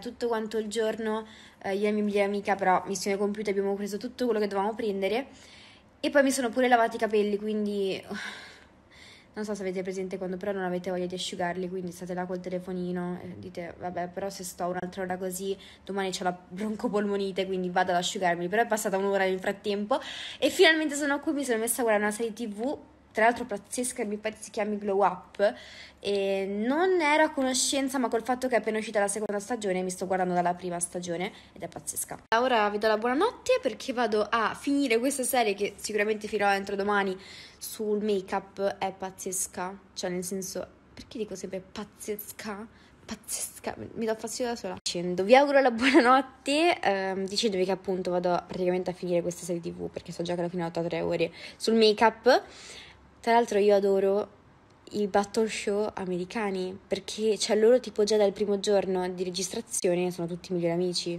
tutto quanto il giorno eh, io e mia migliore amica però missione compiuta abbiamo preso tutto quello che dovevamo prendere e poi mi sono pure lavato i capelli quindi non so se avete presente quando però non avete voglia di asciugarli quindi state là col telefonino e dite vabbè però se sto un'altra ora così domani c'è la broncopolmonite quindi vado ad asciugarmi però è passata un'ora nel frattempo e finalmente sono qui mi sono messa a guardare una serie tv tra l'altro pazzesca, mi pare si chiami Glow Up, e non ero a conoscenza, ma col fatto che è appena uscita la seconda stagione, mi sto guardando dalla prima stagione ed è pazzesca. Ora vi do la buonanotte perché vado a finire questa serie che sicuramente finirò entro domani sul make-up, è pazzesca, cioè nel senso, perché dico sempre pazzesca? pazzesca, mi do fastidio da sola. Scendo, vi auguro la buonanotte, ehm, dicendovi che appunto vado praticamente a finire questa serie tv perché so già che la finirò tra 3 ore sul make up. Tra l'altro io adoro i battle show americani perché cioè loro tipo già dal primo giorno di registrazione sono tutti migliori amici.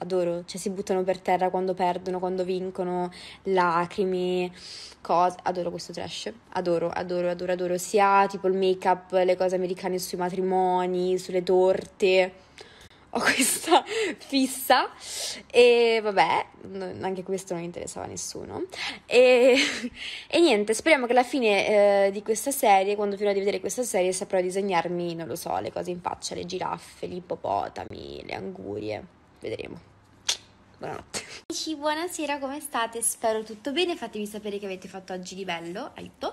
Adoro, cioè si buttano per terra quando perdono, quando vincono, lacrime, cose. Adoro questo trash. Adoro, adoro, adoro, adoro. Sia tipo il make up, le cose americane sui matrimoni, sulle torte ho questa fissa e vabbè, anche questo non interessava a nessuno. E, e niente, speriamo che alla fine eh, di questa serie, quando finirò di vedere questa serie, saprò disegnarmi, non lo so, le cose in faccia, le giraffe, gli ippopotami, le angurie. Vedremo. Buonanotte. Amici, buonasera, come state? Spero tutto bene. Fatemi sapere che avete fatto oggi di bello. Aiuto.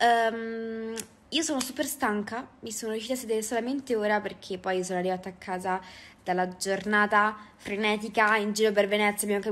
Um, io sono super stanca, mi sono riuscita a sedere solamente ora perché poi sono arrivata a casa dalla giornata frenetica in giro per Venezia, abbiamo capito.